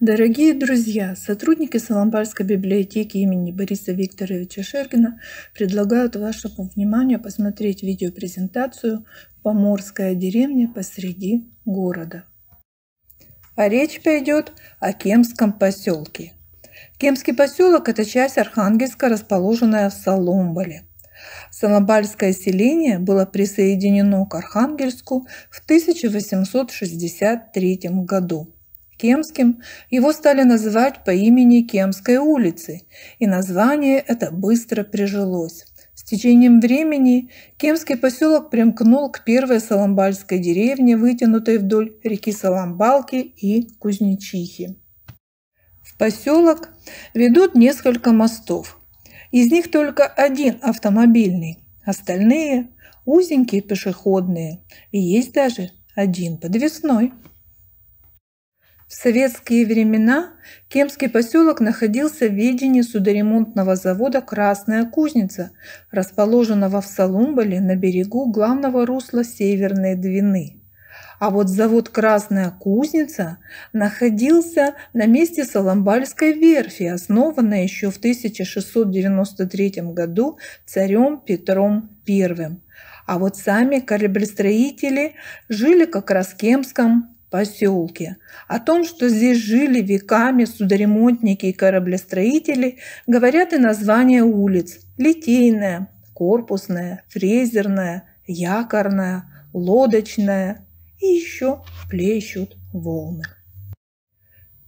Дорогие друзья, сотрудники Соломбарской библиотеки имени Бориса Викторовича Шергина предлагают вашему вниманию посмотреть видеопрезентацию «Поморская деревня посреди города». А речь пойдет о Кемском поселке. Кемский поселок – это часть Архангельска, расположенная в Соломболе. Соломбальское селение было присоединено к Архангельску в 1863 году – Кемским, его стали называть по имени Кемской улицы, и название это быстро прижилось. С течением времени Кемский поселок примкнул к первой Соломбальской деревне, вытянутой вдоль реки Соломбалки и Кузнечихи. В поселок ведут несколько мостов. Из них только один автомобильный, остальные узенькие пешеходные, и есть даже один подвесной. В советские времена Кемский поселок находился в ведении судоремонтного завода «Красная кузница», расположенного в Солумболе на берегу главного русла Северной Двины. А вот завод «Красная кузница» находился на месте Соломбальской верфи, основанной еще в 1693 году царем Петром I. А вот сами кораблестроители жили как раз в Кемском поселке. О том, что здесь жили веками судоремонтники и кораблестроители, говорят и названия улиц – Литейная, Корпусная, Фрезерная, Якорная, Лодочная и еще плещут волны.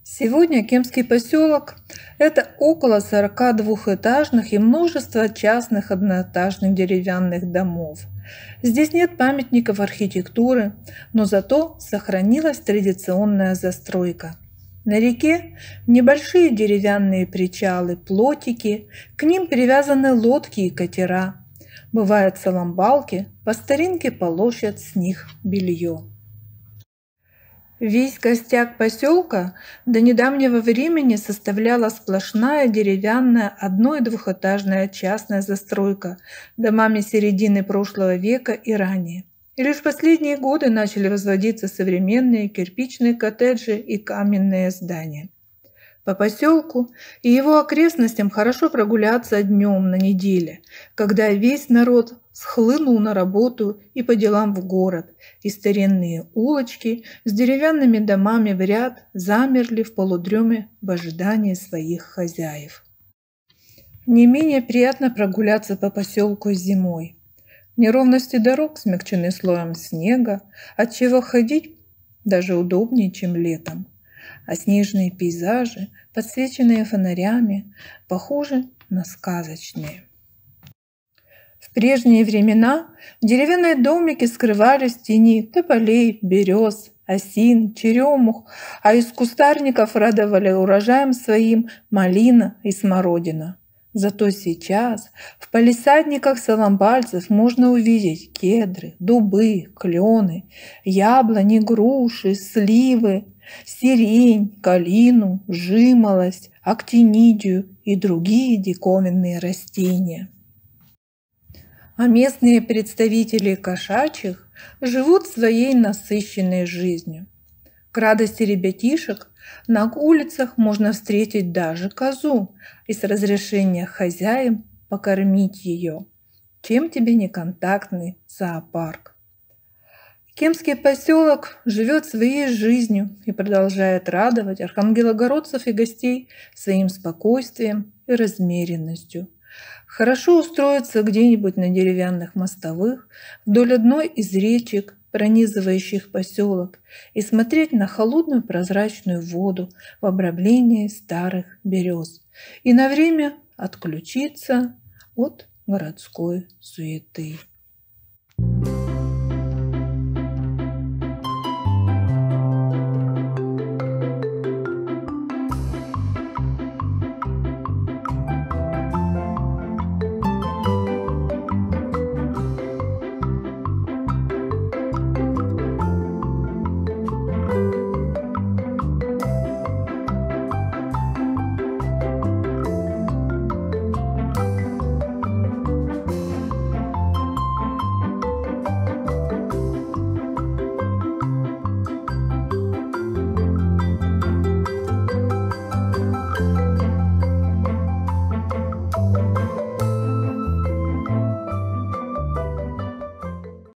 Сегодня Кемский поселок – это около 42 этажных и множество частных одноэтажных деревянных домов – Здесь нет памятников архитектуры, но зато сохранилась традиционная застройка. На реке небольшие деревянные причалы, плотики, к ним привязаны лодки и катера. Бывают соломбалки, по старинке полощат с них белье. Весь костяк поселка до недавнего времени составляла сплошная деревянная одно- и двухэтажная частная застройка домами середины прошлого века и ранее. И лишь в последние годы начали возводиться современные кирпичные коттеджи и каменные здания. По поселку и его окрестностям хорошо прогуляться днем на неделе, когда весь народ схлынул на работу и по делам в город, и старинные улочки с деревянными домами в ряд замерли в полудреме в ожидании своих хозяев. Не менее приятно прогуляться по поселку зимой. Неровности дорог смягчены слоем снега, отчего ходить даже удобнее, чем летом а снежные пейзажи, подсвеченные фонарями, похожи на сказочные. В прежние времена деревянные домики скрывались в тени тополей, берез, осин, черемух, а из кустарников радовали урожаем своим малина и смородина. Зато сейчас в палисадниках соломбальцев можно увидеть кедры, дубы, клены, яблони, груши, сливы – сирень, калину, жимолость, актинидию и другие диковинные растения. А местные представители кошачьих живут своей насыщенной жизнью. К радости ребятишек на улицах можно встретить даже козу и с разрешения хозяев покормить ее. Чем тебе не контактный зоопарк? Кемский поселок живет своей жизнью и продолжает радовать архангелогородцев и гостей своим спокойствием и размеренностью. Хорошо устроиться где-нибудь на деревянных мостовых вдоль одной из речек, пронизывающих поселок, и смотреть на холодную прозрачную воду в обрамлении старых берез. И на время отключиться от городской суеты.